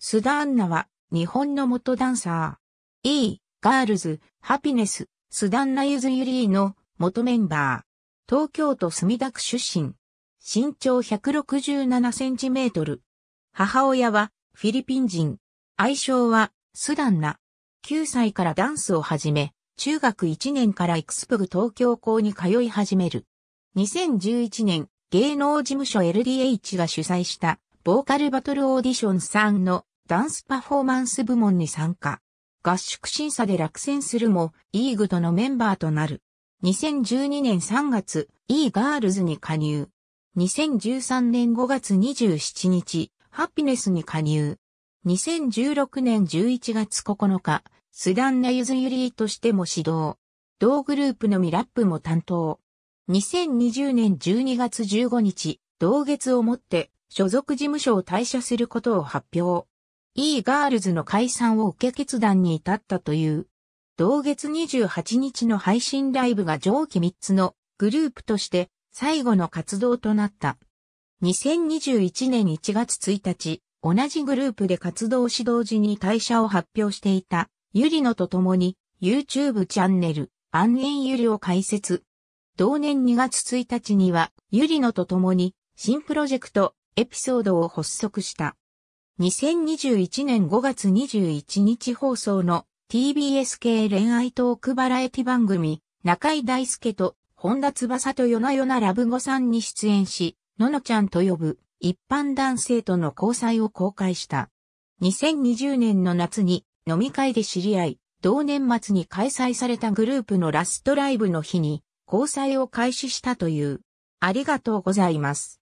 須田アンナは、日本の元ダンサー。E、ガールズ、ハピネス、須田アンナユズユリーの元メンバー。東京都墨田区出身。身長167センチメートル。母親はフィリピン人。愛称はスダンナ。9歳からダンスを始め、中学1年からエクスプグ東京校に通い始める。2011年、芸能事務所 LDH が主催したボーカルバトルオーディション3のダンスパフォーマンス部門に参加。合宿審査で落選するも、イーグとのメンバーとなる。2012年3月、イーガールズに加入。2013年5月27日、ハピネスに加入。2016年11月9日、スダンナユズユリーとしても指導。同グループのミラップも担当。2020年12月15日、同月をもって所属事務所を退社することを発表。E ガールズの解散を受け決断に至ったという。同月28日の配信ライブが上記3つのグループとして最後の活動となった。2021年1月1日、同じグループで活動指導時に退社を発表していた、ユリノと共に YouTube チャンネル、安遠ユリを開設。同年2月1日には、ユリノと共に新プロジェクト、エピソードを発足した。2021年5月21日放送の TBS 系恋愛トークバラエティ番組、中井大輔と本田翼と夜な夜なラブ5さんに出演し、ののちゃんと呼ぶ一般男性との交際を公開した。2020年の夏に飲み会で知り合い、同年末に開催されたグループのラストライブの日に交際を開始したという。ありがとうございます。